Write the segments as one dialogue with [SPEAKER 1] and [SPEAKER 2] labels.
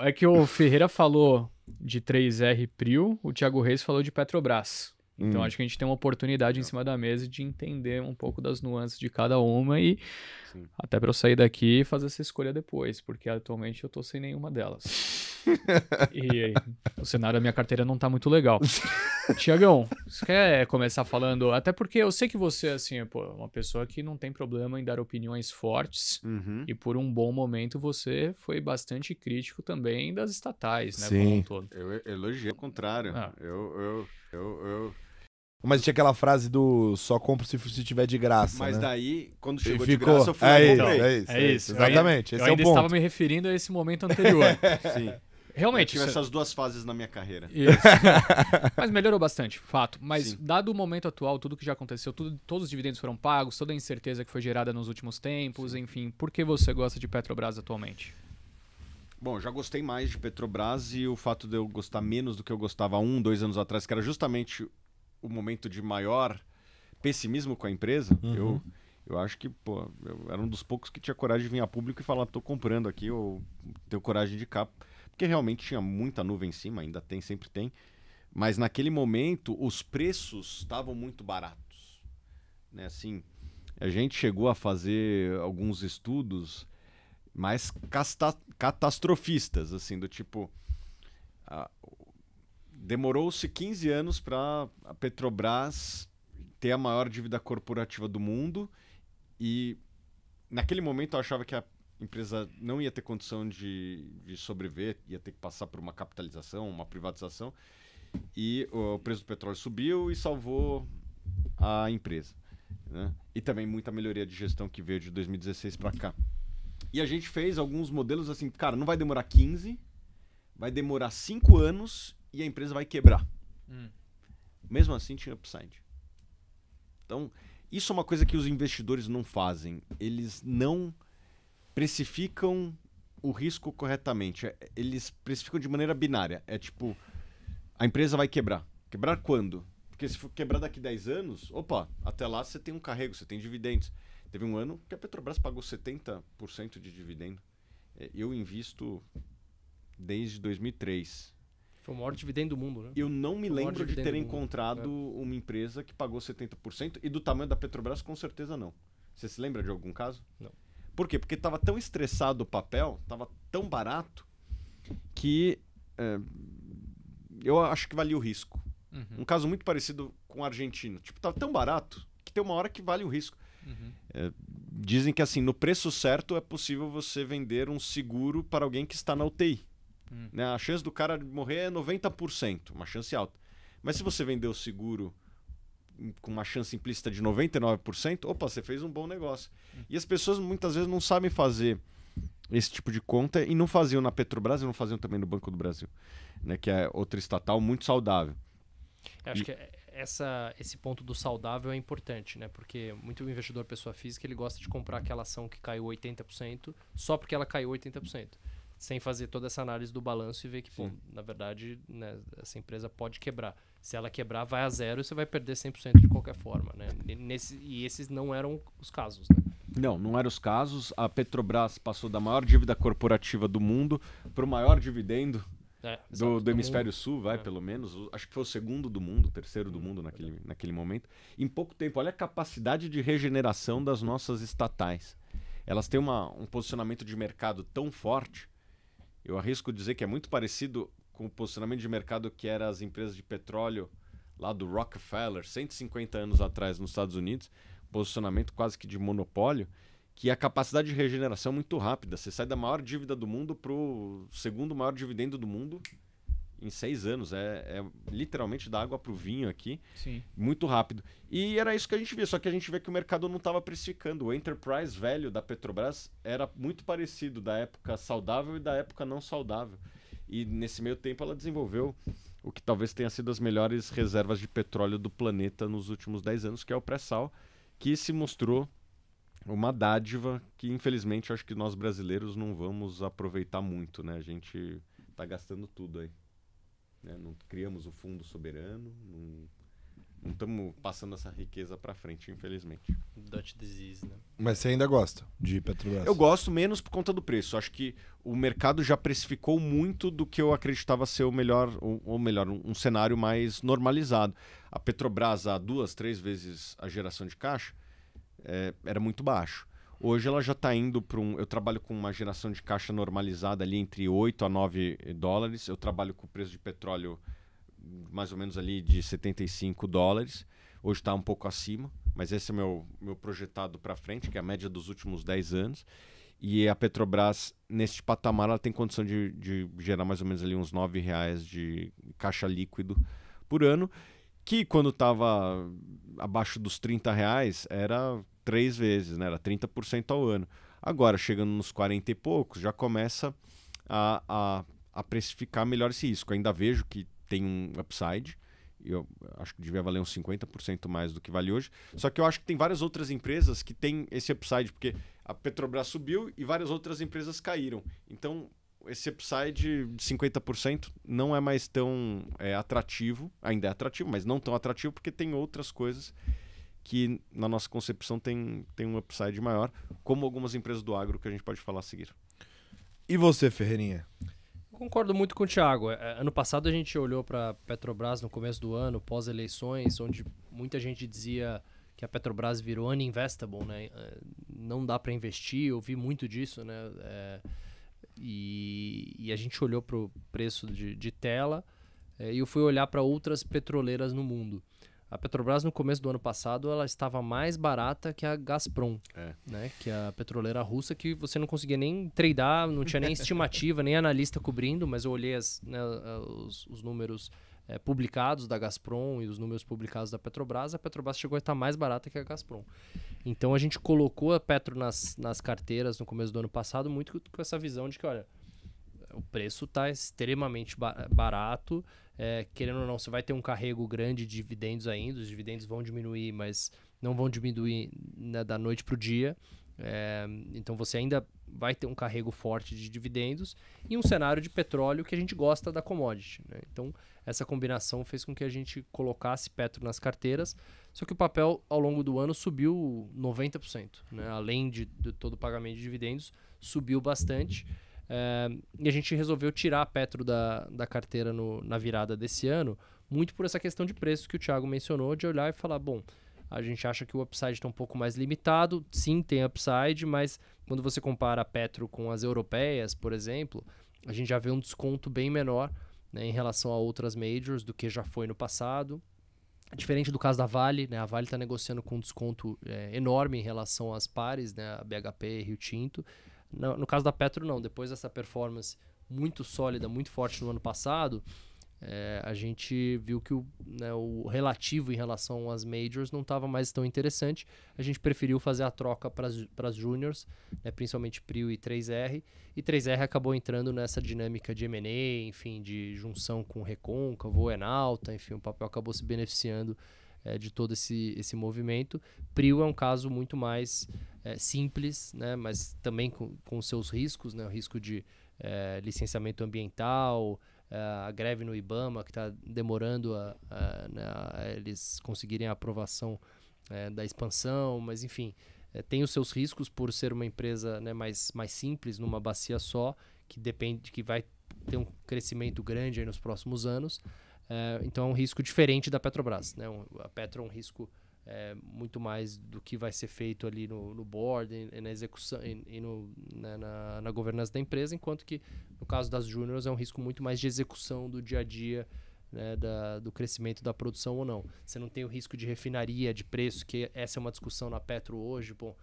[SPEAKER 1] É que o Ferreira falou de 3R Prio, o Thiago Reis falou de Petrobras. Então hum. acho que a gente tem uma oportunidade em cima da mesa de entender um pouco das nuances de cada uma e Sim. até para eu sair daqui e fazer essa escolha depois, porque atualmente eu tô sem nenhuma delas. e o cenário da minha carteira não tá muito legal. Tiagão, você quer começar falando? Até porque eu sei que você, assim, é, pô, é uma pessoa que não tem problema em dar opiniões fortes. Uhum. E por um bom momento você foi bastante crítico também das estatais, né? Sim.
[SPEAKER 2] Um eu elogiei Ao contrário. Ah. Eu, eu, eu, eu, Mas tinha aquela frase do só compro se, se tiver de graça. Mas né? daí, quando chegou ficou, de graça, eu fui é, isso, é, isso, é, isso, Exatamente. É eu, esse eu é ainda o ponto. estava me referindo a esse momento anterior. Sim. Realmente. Eu tive essas duas fases na minha carreira. Isso.
[SPEAKER 1] Mas melhorou bastante, fato. Mas Sim. dado o momento atual, tudo que já aconteceu, tudo, todos os dividendos foram pagos, toda a incerteza que foi gerada nos últimos tempos, enfim, por que você gosta de Petrobras atualmente?
[SPEAKER 2] Bom, já gostei mais de Petrobras e o fato de eu gostar menos do que eu gostava um, dois anos atrás, que era justamente o momento de maior pessimismo com a empresa, uhum. eu, eu acho que pô, eu era um dos poucos que tinha coragem de vir a público e falar: estou comprando aqui, ou tenho coragem de capa porque realmente tinha muita nuvem em cima, ainda tem, sempre tem. Mas naquele momento os preços estavam muito baratos. Né? Assim, a gente chegou a fazer alguns estudos mais catastrofistas, assim, do tipo. Demorou-se 15 anos para a Petrobras ter a maior dívida corporativa do mundo e naquele momento eu achava que a empresa não ia ter condição de, de sobreviver, ia ter que passar por uma capitalização, uma privatização. E o preço do petróleo subiu e salvou a empresa. Né? E também muita melhoria de gestão que veio de 2016 para cá. E a gente fez alguns modelos assim, cara, não vai demorar 15, vai demorar 5 anos e a empresa vai quebrar. Hum. Mesmo assim, tinha upside. Então, isso é uma coisa que os investidores não fazem. Eles não precificam o risco corretamente? É, eles precificam de maneira binária. É tipo, a empresa vai quebrar. Quebrar quando? Porque se for quebrar daqui 10 anos, opa, até lá você tem um carrego, você tem dividendos. Teve um ano que a Petrobras pagou 70% de dividendo. É, eu invisto desde 2003.
[SPEAKER 1] Foi o maior dividendo do mundo, né? Eu não me lembro de ter encontrado
[SPEAKER 2] mundo, né? uma empresa que pagou 70% e do tamanho da Petrobras, com certeza não. Você se lembra de algum caso? Não. Por quê? Porque estava tão estressado o papel, estava tão barato, que é, eu acho que valia o risco. Uhum. Um caso muito parecido com a Argentina. Tipo, estava tão barato que tem uma hora que vale o risco. Uhum. É, dizem que assim, no preço certo é possível você vender um seguro para alguém que está na UTI. Uhum. Né? A chance do cara morrer é 90%, uma chance alta. Mas se você vender o seguro com uma chance implícita de 99%, opa, você fez um bom negócio. E as pessoas muitas vezes não sabem fazer esse tipo de conta e não faziam na Petrobras e não faziam também no Banco do Brasil, né, que é outra estatal muito saudável. Eu acho e... que
[SPEAKER 1] essa, esse ponto do saudável é importante, né? Porque muito investidor pessoa física, ele gosta de comprar aquela ação que caiu 80% só porque ela caiu 80% sem fazer toda essa análise do balanço e ver que, pô, na verdade, né, essa empresa pode quebrar. Se ela quebrar, vai a zero e você vai perder 100% de qualquer forma. Né? Nesse, e esses não eram os casos. Né?
[SPEAKER 2] Não, não eram os casos. A Petrobras passou da maior dívida corporativa do mundo para o maior dividendo é, do, do, hemisfério sul, vai, é. pelo menos. Acho que foi o segundo do mundo, terceiro do hum. mundo naquele, naquele momento. Em pouco tempo, olha a capacidade de regeneração das nossas estatais. Elas têm uma, um posicionamento de mercado tão forte eu arrisco dizer que é muito parecido com o posicionamento de mercado que eram as empresas de petróleo lá do Rockefeller, 150 anos atrás nos Estados Unidos, posicionamento quase que de monopólio, que a capacidade de regeneração é muito rápida. Você sai da maior dívida do mundo para o segundo maior dividendo do mundo em seis anos. É, é literalmente da água para o vinho aqui. Sim. Muito rápido. E era isso que a gente via, só que a gente vê que o mercado não estava precificando. O enterprise velho da Petrobras era muito parecido da época saudável e da época não saudável. E nesse meio tempo ela desenvolveu o que talvez tenha sido as melhores reservas de petróleo do planeta nos últimos dez anos, que é o pré-sal, que se mostrou uma dádiva que infelizmente acho que nós brasileiros não vamos aproveitar muito, né? A gente está gastando tudo aí. Né? Não criamos o fundo soberano, não estamos passando essa riqueza para frente, infelizmente. Dutch disease, né?
[SPEAKER 1] Mas você ainda gosta de Petrobras?
[SPEAKER 2] Eu gosto menos por conta do preço. Acho que o mercado já precificou muito do que eu acreditava ser o melhor, ou melhor, um, cenário mais normalizado. A Petrobras, há duas, três vezes a geração de caixa, é, era muito baixo. Hoje ela já está indo para um. Eu trabalho com uma geração de caixa normalizada ali entre 8 a 9 dólares. Eu trabalho com o preço de petróleo mais ou menos ali de 75 dólares. Hoje está um pouco acima, mas esse é meu, meu projetado para frente, que é a média dos últimos 10 anos. E a Petrobras, neste patamar, ela tem condição de, de gerar mais ou menos ali uns 9 reais de caixa líquido por ano, que quando estava abaixo dos 30 reais era três vezes, né? Era 30% ao ano. Agora, chegando nos 40 e poucos, já começa a, a, a precificar melhor esse risco. Eu ainda vejo que tem um upside. Eu acho que devia valer uns 50% mais do que vale hoje. Só que eu acho que tem várias outras empresas que têm esse upside, porque a Petrobras subiu e várias outras empresas caíram. Então, esse upside de 50% não é mais tão é, atrativo, ainda é atrativo, mas não tão atrativo, porque tem outras coisas que na nossa concepção tem, tem um upside maior, como algumas empresas do agro que a gente pode falar a seguir. E você, Ferreirinha?
[SPEAKER 1] concordo muito com o Thiago. É, ano passado a gente olhou para Petrobras no começo do ano, pós-eleições, onde muita gente dizia que a Petrobras virou uninvestable, né? É, não dá para investir, eu vi muito disso, né? É, e, e, a gente olhou para o preço de, de tela é, e eu fui olhar para outras petroleiras no mundo. A Petrobras, no começo do ano passado, ela estava mais barata que a Gazprom, é. né? que é a petroleira russa, que você não conseguia nem tradar, não tinha nem estimativa, nem analista cobrindo, mas eu olhei as, né, os, os, números é, publicados da Gazprom e os números publicados da Petrobras, a Petrobras chegou a estar mais barata que a Gazprom. Então a gente colocou a Petro nas, nas carteiras no começo do ano passado, muito com essa visão de que, olha, o preço está extremamente barato, é, querendo ou não, você vai ter um carrego grande de dividendos ainda, os dividendos vão diminuir, mas não vão diminuir né, da noite para o dia. É, então você ainda vai ter um carrego forte de dividendos e um cenário de petróleo que a gente gosta da commodity. Né? Então essa combinação fez com que a gente colocasse petro nas carteiras, só que o papel ao longo do ano subiu 90%. Né? Além de, de todo o pagamento de dividendos, subiu bastante e a gente resolveu tirar a Petro da, da carteira no, na virada desse ano, muito por essa questão de preço que o Thiago mencionou, de olhar e falar, bom, a gente acha que o upside está um pouco mais limitado, sim, tem upside, mas quando você compara a Petro com as europeias, por exemplo, a gente já vê um desconto bem menor né, em relação a outras majors do que já foi no passado. Diferente do caso da Vale, né, a Vale está negociando com um desconto é, enorme em relação às pares, né, a BHP e Rio Tinto. No, no caso da Petro, não. Depois dessa performance muito sólida, muito forte no ano passado, é, a gente viu que o, né, o, relativo em relação às majors não estava mais tão interessante. A gente preferiu fazer a troca para as juniors, né, principalmente Prio e 3R. E 3R acabou entrando nessa dinâmica de M&A, enfim, de junção com Reconca, Voo Enalta, enfim, o papel acabou se beneficiando é, de todo esse, esse movimento. Prio é um caso muito mais é, simples, né? mas também com, com seus riscos, né? o risco de é, licenciamento ambiental, é, a greve no IBAMA, que está demorando a, a, né, a, eles conseguirem a aprovação é, da expansão, mas enfim, é, tem os seus riscos por ser uma empresa né, mais, mais simples, numa bacia só, que depende, que vai ter um crescimento grande nos próximos anos. É, então é um risco diferente da Petrobras. Né? Um, a Petro é um risco é, muito mais do que vai ser feito ali no, no board e, e na execução e, e no, né, na, na, governança da empresa, enquanto que no caso das juniors é um risco muito mais de execução do dia a dia. Né, da, do crescimento da produção ou não. Você não tem o risco de refinaria, de preço, que essa é uma discussão na Petro hoje. Bom,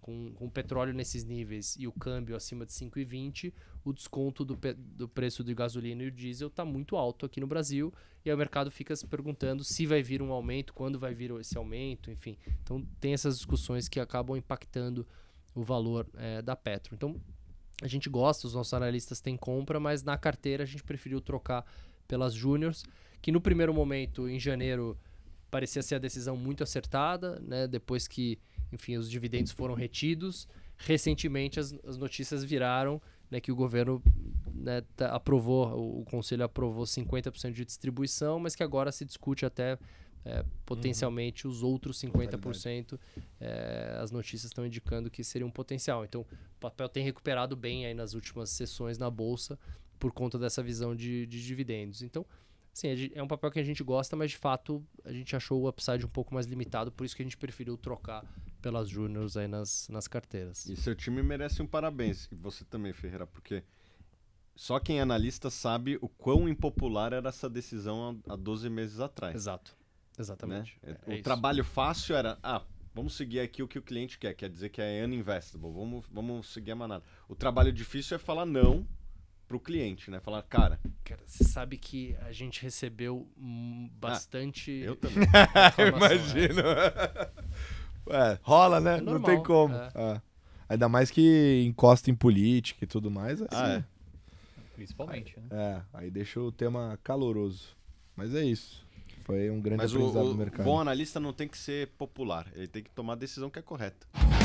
[SPEAKER 1] com, com o petróleo nesses níveis e o câmbio acima de 5,20, o desconto do, do preço do gasolina e o diesel está muito alto aqui no Brasil. E o mercado fica se perguntando se vai vir um aumento, quando vai vir esse aumento, enfim. Então tem essas discussões que acabam impactando o valor é, da Petro. Então a gente gosta, os nossos analistas têm compra, mas na carteira a gente preferiu trocar pelas Júniors, que no primeiro momento, em janeiro, parecia ser a decisão muito acertada, né? Depois que enfim, os dividendos foram retidos. Recentemente, as, as notícias viraram né, que o governo né, tá, aprovou, o, o, conselho aprovou 50% de distribuição, mas que agora se discute até é, potencialmente uhum. os outros 50%. É, as notícias estão indicando que seria um potencial. Então, o papel tem recuperado bem aí nas últimas sessões na bolsa por conta dessa visão de, de dividendos. Então, Sim, é um papel que a gente gosta, mas de fato a gente achou o upside um pouco mais limitado, por isso que a gente preferiu trocar pelas júniores aí nas, nas carteiras.
[SPEAKER 2] E seu time merece um parabéns, e você também, Ferreira, porque só quem é analista sabe o quão impopular era essa decisão há 12 meses atrás. Exato, exatamente. Né? É, o é trabalho fácil era, ah, vamos seguir aqui o que o cliente quer, quer dizer que é uninvestable, vamos, vamos seguir a manada. O trabalho difícil é falar não para o cliente, né? Falar, cara.
[SPEAKER 1] Cara, você sabe que a gente recebeu hum, ah, bastante. Ah, eu também. É. Imagino. Né? É, rola, né? É não tem como. É. é.
[SPEAKER 2] Ainda mais que encosta em política e tudo mais. Assim, ah, é. Principalmente, aí, né? É, aí deixa o tema caloroso. Mas é isso. Foi um grande Mas aprendizado o, o, do mercado. bom analista não tem que ser popular, ele tem que tomar a decisão que é correta.